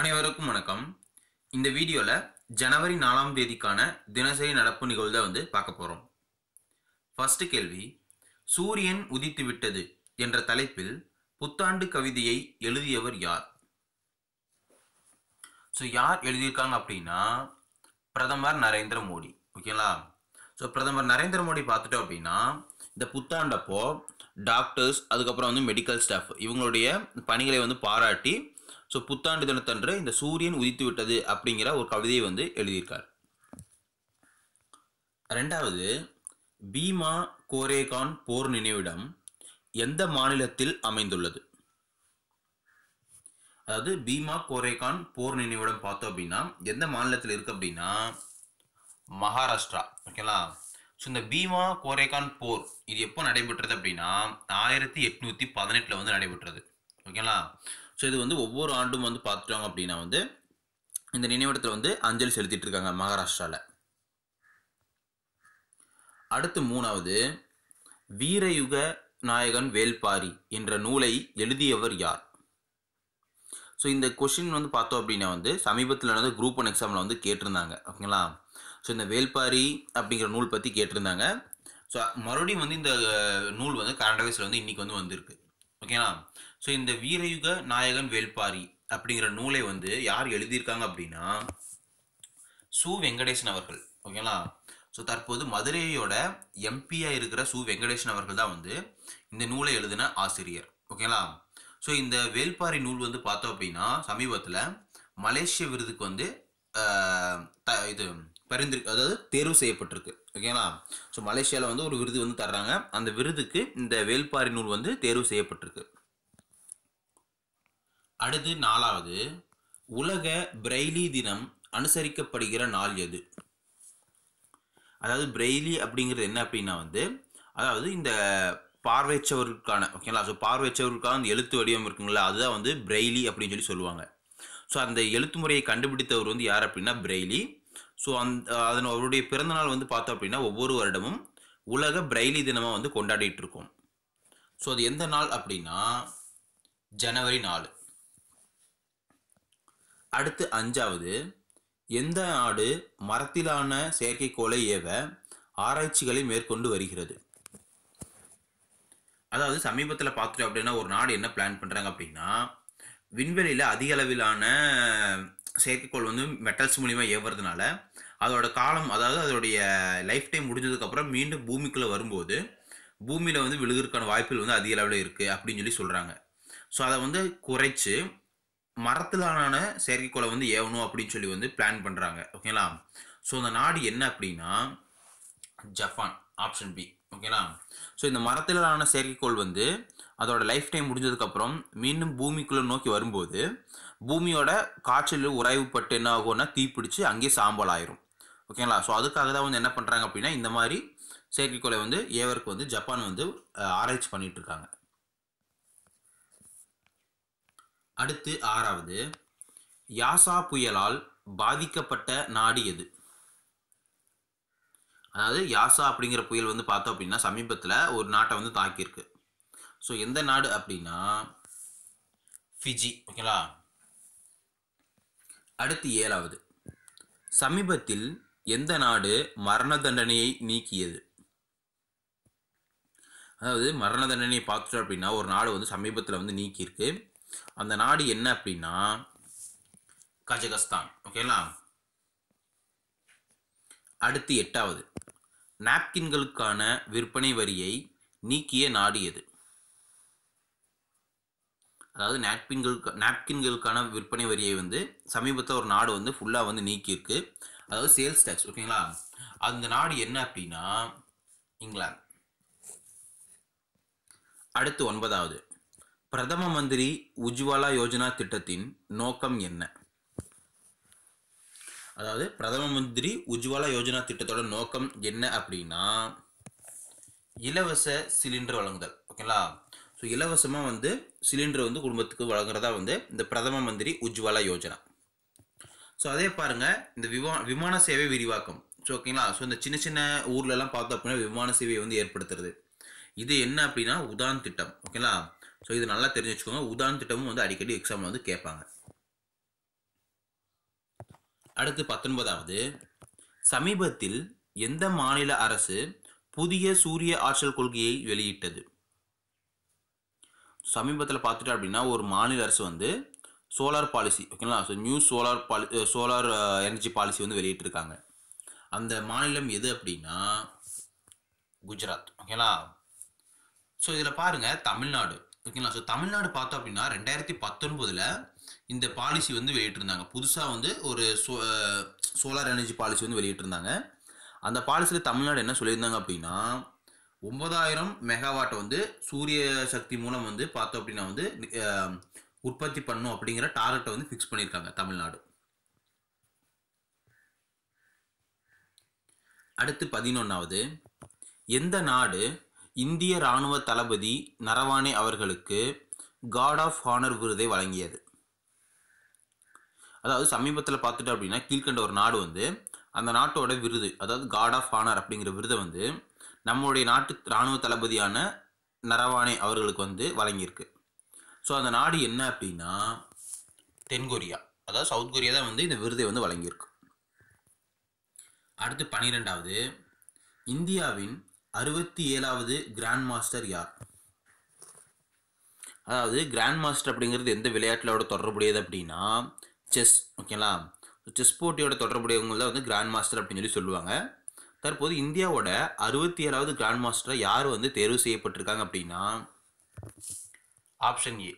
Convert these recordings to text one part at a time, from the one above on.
அனைவருக்கும் வணக்கம் இந்த வீடியோவில் ஜனவரி நாலாம் தேதிக்கான தினசரி நடப்பு நிகழ்வை வந்து பார்க்க போகிறோம் ஃபர்ஸ்ட் கேள்வி சூரியன் உதித்து விட்டது என்ற தலைப்பில் புத்தாண்டு கவிதையை எழுதியவர் யார் ஸோ யார் எழுதியிருக்காங்க அப்படின்னா பிரதமர் நரேந்திர மோடி ஓகேங்களா ஸோ பிரதமர் நரேந்திர மோடி பார்த்துட்டோம் அப்படின்னா இந்த புத்தாண்டப்போ டாக்டர்ஸ் அதுக்கப்புறம் வந்து மெடிக்கல் ஸ்டாஃப் இவங்களுடைய பணிகளை வந்து பாராட்டி ஸோ புத்தாண்டு தினத்தன்று இந்த சூரியன் உதித்து விட்டது அப்படிங்கிற ஒரு கவிதையை வந்து எழுதியிருக்கார் ரெண்டாவது பீமா கோரேகான் போர் நினைவிடம் எந்த மாநிலத்தில் அமைந்துள்ளது அதாவது பீமா கோரேகான் போர் நினைவிடம் பார்த்தோம் அப்படின்னா எந்த மாநிலத்தில் இருக்குது அப்படின்னா மகாராஷ்டிரா ஓகேங்களா ஸோ இந்த பீமா கோரேகான் போர் இது எப்போ நடைபெற்றது அப்படின்னா ஆயிரத்தி எட்நூற்றி பதினெட்டில் வந்து நடைபெற்றது ஓகேங்களா ஸோ இது வந்து ஒவ்வொரு ஆண்டும் வந்து பார்த்துட்டோம் அப்படின்னா வந்து இந்த நினைவிடத்தில் வந்து அஞ்சலி செலுத்திட்டு இருக்காங்க மகாராஷ்டிராவில் அடுத்து மூணாவது வீரயுக நாயகன் வேல்பாரி என்ற நூலை எழுதியவர் யார் ஸோ இந்த கொஷின் வந்து பார்த்தோம் அப்படின்னா வந்து சமீபத்தில் நடந்த குரூப் ஒன் எக்ஸாமில் வந்து கேட்டிருந்தாங்க ஓகேங்களா ஸோ இந்த வேல்பாரி அப்படிங்கிற நூல் பற்றி கேட்டிருந்தாங்க ஸோ மறுபடியும் வந்து இந்த நூல் வந்து கரண்ட் அஃபேர்ஸில் வந்து இன்றைக்கி வந்து வந்திருக்கு ஓகேங்களா ஸோ இந்த வீரயுக நாயகன் வேள்பாரி அப்படிங்கிற நூலை வந்து யார் எழுதியிருக்காங்க அப்படின்னா சு வெங்கடேசன் அவர்கள் ஓகேங்களா ஸோ தற்போது மதுரையோட எம்பியாக இருக்கிற சு வெங்கடேசன் அவர்கள் தான் வந்து இந்த நூலை எழுதின ஆசிரியர் ஓகேங்களா ஸோ இந்த வேள்பாரி நூல் வந்து பார்த்தோம் அப்படின்னா சமீபத்தில் மலேசிய விருதுக்கு வந்து த இது பரிந்துரை அதாவது தேர்வு செய்யப்பட்டிருக்கு ஓகேங்களா ஸோ மலேசியாவில் வந்து ஒரு விருது வந்து தர்றாங்க அந்த விருதுக்கு இந்த வேள்பாரி நூல் வந்து தேர்வு செய்யப்பட்டிருக்கு அடுத்து நாலாவது உலக பிரெய்லி தினம் அனுசரிக்கப்படுகிற நாள் எது அதாவது பிரெய்லி அப்படிங்கிறது என்ன அப்படின்னா வந்து அதாவது இந்த பார்வைச்சவருக்கான ஓகேங்களா ஸோ பார்வைச்சவருக்கான அந்த எழுத்து வடிவம் இருக்குங்களா அதுதான் வந்து பிரெய்லி அப்படின்னு சொல்லி சொல்லுவாங்க ஸோ அந்த எழுத்து முறையை கண்டுபிடித்தவர் வந்து யார் அப்படின்னா பிரெய்லி ஸோ அந்த அதன் அவருடைய பிறந்த நாள் வந்து பார்த்தோம் அப்படின்னா ஒவ்வொரு வருடமும் உலக பிரெய்லி தினமாக வந்து கொண்டாடிட்டு இருக்கோம் ஸோ அது எந்த நாள் அப்படின்னா ஜனவரி நாலு அடுத்து அஞ்சாவது எந்த நாடு மரத்திலான செயற்கைக்கோளை ஏவ ஆராய்ச்சிகளை மேற்கொண்டு வருகிறது அதாவது சமீபத்தில் பார்த்துட்டோம் அப்படின்னா ஒரு நாடு என்ன பிளான் பண்ணுறாங்க அப்படின்னா விண்வெளியில் அதிக அளவிலான செயற்கைக்கோள் வந்து மெட்டல்ஸ் மூலிமா ஏவுறதுனால அதோட காலம் அதாவது அதோடைய லைஃப் டைம் முடிஞ்சதுக்கப்புறம் மீண்டும் பூமிக்குள்ளே வரும்போது பூமியில் வந்து விழுகிறதுக்கான வாய்ப்புகள் வந்து அதிக அளவில் இருக்குது அப்படின்னு சொல்லி சொல்கிறாங்க ஸோ அதை வந்து குறைச்சி மரத்திலான செயற்கைக்கோளை வந்து ஏவணும் அப்படின்னு சொல்லி வந்து பிளான் பண்ணுறாங்க ஓகேங்களா ஸோ அந்த நாடு என்ன அப்படின்னா ஜப்பான் ஆப்ஷன் பி ஓகேங்களா ஸோ இந்த மரத்திலான செயற்கைக்கோள் வந்து அதோட லைஃப் டைம் முடிஞ்சதுக்கப்புறம் மீண்டும் பூமிக்குள்ளே நோக்கி வரும்போது பூமியோட காய்ச்சல் பட்டு என்ன ஆகும்னா தீப்பிடிச்சு அங்கேயே சாம்பல் ஆயிரும் ஓகேங்களா ஸோ அதுக்காக தான் வந்து என்ன பண்ணுறாங்க அப்படின்னா இந்த மாதிரி செயற்கைக்கோளை வந்து ஏவருக்கு வந்து ஜப்பான் வந்து ஆராய்ச்சி பண்ணிகிட்ருக்காங்க அடுத்து ஆறாவது யாசா புயலால் பாதிக்கப்பட்ட நாடு எது அதாவது யாசா அப்படிங்கிற புயல் வந்து பார்த்தோம் அப்படின்னா சமீபத்தில் ஒரு நாட்டை வந்து தாக்கியிருக்கு ஸோ எந்த நாடு அப்படின்னா ஃபிஜி ஓகேங்களா அடுத்து ஏழாவது சமீபத்தில் எந்த நாடு மரண தண்டனையை நீக்கியது அதாவது மரண தண்டனையை பார்த்துட்டோம் அப்படின்னா ஒரு நாடு வந்து சமீபத்தில் வந்து நீக்கியிருக்கு அந்த நாடு என்ன அப்படின்னா கஜகஸ்தான் ஓகேங்களா அடுத்து எட்டாவது நாப்கின்களுக்கான விற்பனை வரியை நீக்கிய நாடு எது அதாவது நாப்கின்களுக்கு நாப்கின்களுக்கான விற்பனை வரியை வந்து சமீபத்தில் ஒரு நாடு வந்து ஃபுல்லாக வந்து நீக்கியிருக்கு அதாவது சேல்ஸ் டேக்ஸ் ஓகேங்களா அந்த நாடு என்ன அப்படின்னா இங்கிலாந்து அடுத்து ஒன்பதாவது பிரதம மந்திரி உஜ்வாலா யோஜனா திட்டத்தின் நோக்கம் என்ன அதாவது பிரதம மந்திரி உஜ்வாலா யோஜனா திட்டத்தோட நோக்கம் என்ன அப்படின்னா இலவச சிலிண்டர் வழங்குதல் ஓகேங்களா ஸோ இலவசமாக வந்து சிலிண்டர் வந்து குடும்பத்துக்கு வழங்குறதா வந்து இந்த பிரதம மந்திரி உஜ்வாலா யோஜனா ஸோ அதே பாருங்கள் இந்த விமா விமான சேவை விரிவாக்கம் ஸோ ஓகேங்களா ஸோ இந்த சின்ன சின்ன ஊர்லலாம் பார்த்தோம் அப்படின்னா விமான சேவையை வந்து ஏற்படுத்துறது இது என்ன அப்படின்னா உதான் திட்டம் ஓகேங்களா ஸோ இது நல்லா தெரிஞ்சு வச்சுக்கோங்க உதான் திட்டமும் வந்து அடிக்கடி எக்ஸாமில் வந்து கேட்பாங்க அடுத்து பத்தொன்பதாவது சமீபத்தில் எந்த மாநில அரசு புதிய சூரிய ஆற்றல் கொள்கையை வெளியிட்டது சமீபத்தில் பார்த்துட்டோம் அப்படின்னா ஒரு மாநில அரசு வந்து சோலார் பாலிசி ஓகேங்களா ஸோ நியூ சோலார் பாலி சோலார் எனர்ஜி பாலிசி வந்து வெளியிட்டிருக்காங்க அந்த மாநிலம் எது அப்படின்னா குஜராத் ஓகேங்களா ஸோ இதில் பாருங்கள் தமிழ்நாடு ஓகேங்களா ஸோ தமிழ்நாடு பார்த்தோம் அப்படின்னா ரெண்டாயிரத்தி பத்தொன்பதில் இந்த பாலிசி வந்து வெளியிட்டிருந்தாங்க புதுசாக வந்து ஒரு சோ சோலார் எனர்ஜி பாலிசி வந்து வெளியிட்டிருந்தாங்க அந்த பாலிசியில் தமிழ்நாடு என்ன சொல்லியிருந்தாங்க அப்படின்னா ஒன்பதாயிரம் மெகாவாட் வந்து சூரிய சக்தி மூலம் வந்து பார்த்தோம் அப்படின்னா வந்து உற்பத்தி பண்ணும் அப்படிங்கிற டார்கெட்டை வந்து ஃபிக்ஸ் பண்ணியிருக்காங்க தமிழ்நாடு அடுத்து பதினொன்றாவது எந்த நாடு இந்திய இராணுவ தளபதி நரவானே அவர்களுக்கு காட் ஆஃப் ஹானர் விருதை வழங்கியது அதாவது சமீபத்தில் பார்த்துட்டோம் அப்படின்னா கீழ்கண்ட ஒரு நாடு வந்து அந்த நாட்டோட விருது அதாவது காட் ஆஃப் ஹானர் அப்படிங்கிற விருதை வந்து நம்மளுடைய நாட்டு இராணுவ தளபதியான நரவானே அவர்களுக்கு வந்து வழங்கியிருக்கு ஸோ அந்த நாடு என்ன அப்படின்னா தென்கொரியா அதாவது சவுத் கொரியா தான் வந்து இந்த விருதை வந்து வழங்கியிருக்கு அடுத்து பனிரெண்டாவது இந்தியாவின் அறுபத்தி ஏழாவது கிராண்ட் மாஸ்டர் யார் அதாவது கிராண்ட் மாஸ்டர் அப்படிங்கிறது எந்த விளையாட்டுலோட தொடர்புடையது அப்படின்னா செஸ் ஓகேங்களா செஸ் போட்டியோட தொடர்புடையவங்க தான் வந்து கிராண்ட் மாஸ்டர் அப்படின்னு சொல்லி சொல்லுவாங்க தற்போது இந்தியாவோட அறுபத்தி ஏழாவது கிராண்ட் மாஸ்டரை யார் வந்து தேர்வு செய்யப்பட்டிருக்காங்க அப்படின்னா ஆப்ஷன் ஏ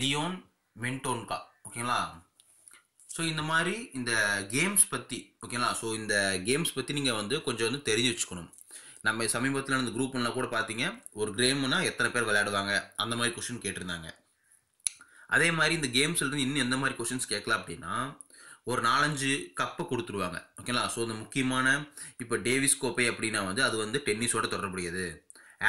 லியோன் மென்டோன்கா ஓகேங்களா ஸோ இந்த மாதிரி இந்த கேம்ஸ் பற்றி ஓகேங்களா ஸோ இந்த கேம்ஸ் பற்றி நீங்கள் வந்து கொஞ்சம் வந்து தெரிஞ்சு வச்சுக்கணும் நம்ம சமீபத்தில் அந்த குரூப் ஒன்றில் கூட பார்த்தீங்க ஒரு கேம்னா எத்தனை பேர் விளையாடுவாங்க அந்த மாதிரி கொஷின் கேட்டிருந்தாங்க அதே மாதிரி இந்த கேம்ஸ்லேருந்து இன்னும் எந்த மாதிரி கொஷின்ஸ் கேட்கலாம் அப்படின்னா ஒரு நாலஞ்சு கப்பை கொடுத்துருவாங்க ஓகேங்களா ஸோ இந்த முக்கியமான இப்போ டேவிஸ் கோப்பை அப்படின்னா வந்து அது வந்து டென்னிஸோட தொடர்புடையது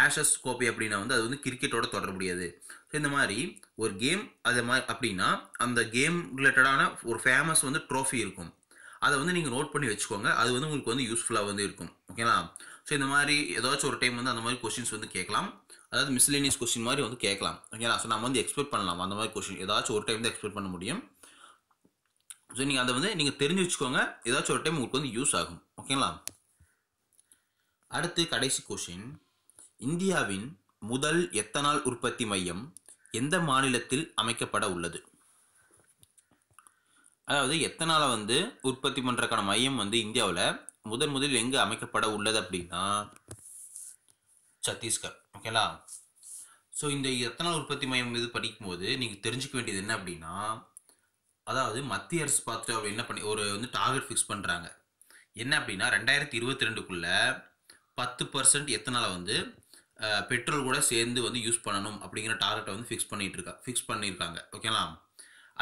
ஆஷஸ் கோப்பை அப்படின்னா வந்து அது வந்து கிரிக்கெட்டோட தொடர்புடையது ஸோ இந்த மாதிரி ஒரு கேம் அது மாதிரி அப்படின்னா அந்த கேம் ரிலேட்டடான ஒரு ஃபேமஸ் வந்து ட்ரோஃபி இருக்கும் அதை வந்து நீங்கள் நோட் பண்ணி வச்சுக்கோங்க அது வந்து உங்களுக்கு வந்து யூஸ்ஃபுல்லாக வந்து இருக்கும் ஓகேங்களா ஸோ இந்த மாதிரி ஏதாச்சும் ஒரு டைம் வந்து அந்த மாதிரி கொஸ்டின்ஸ் வந்து கேட்கலாம் அதாவது மிஸ்லேனியஸ் கொஸ்டின் மாதிரி வந்து கேட்கலாம் ஓகேங்களா ஸோ நம்ம வந்து எக்ஸ்பெக்ட் பண்ணலாம் அந்த மாதிரி கொஸ்டின் ஏதாச்சும் ஒரு டைம் வந்து எக்ஸ்பெக்ட் பண்ண முடியும் ஸோ நீங்கள் அதை வந்து நீங்கள் தெரிஞ்சு வச்சுக்கோங்க ஏதாச்சும் ஒரு டைம் உங்களுக்கு வந்து யூஸ் ஆகும் ஓகேங்களா அடுத்து கடைசி கொஷின் இந்தியாவின் முதல் எத்தனால் உற்பத்தி மையம் எந்த மாநிலத்தில் அமைக்கப்பட உள்ளது அதாவது எத்தனால வந்து உற்பத்தி பண்ணுறக்கான மையம் வந்து இந்தியாவில் முதன் முதலில் எங்கு அமைக்கப்பட உள்ளது அப்படின்னா சத்தீஸ்கர் ஓகேங்களா ஸோ இந்த எத்தனால் உற்பத்தி மையம் இது படிக்கும்போது நீங்கள் தெரிஞ்சுக்க வேண்டியது என்ன அப்படின்னா அதாவது மத்திய அரசு பார்த்து அவர் என்ன பண்ணி ஒரு வந்து டார்கெட் ஃபிக்ஸ் பண்ணுறாங்க என்ன அப்படின்னா ரெண்டாயிரத்தி இருபத்தி ரெண்டுக்குள்ளே பத்து பர்சன்ட் எத்தனால் வந்து பெட்ரோல் கூட சேர்ந்து வந்து யூஸ் பண்ணணும் அப்படிங்கிற டார்கெட்டை வந்து ஃபிக்ஸ் பண்ணிட்டு இருக்கா ஃபிக்ஸ் பண்ணியிருக்காங்க ஓகேங்களா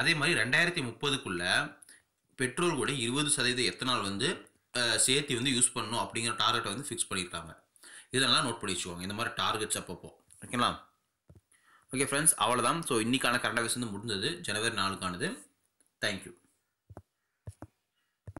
அதே மாதிரி ரெண்டாயிரத்தி முப்பதுக்குள்ளே பெட்ரோல் கூட இருபது சதவீத எத்தனால் வந்து சேர்த்தி வந்து யூஸ் பண்ணணும் அப்படிங்கிற டார்கெட்டை வந்து ஃபிக்ஸ் பண்ணியிருக்காங்க இதெல்லாம் நோட் பண்ணி வச்சுக்கோங்க இந்த மாதிரி டார்கெட்ஸ் அப்பப்போ ஓகேங்களா ஓகே ஃப்ரெண்ட்ஸ் அவ்வளோதான் ஸோ இன்றைக்கான கரண்ட் அஃபேர்ஸ் வந்து முடிஞ்சது ஜனவரி நாலுக்கானது தேங்க்யூ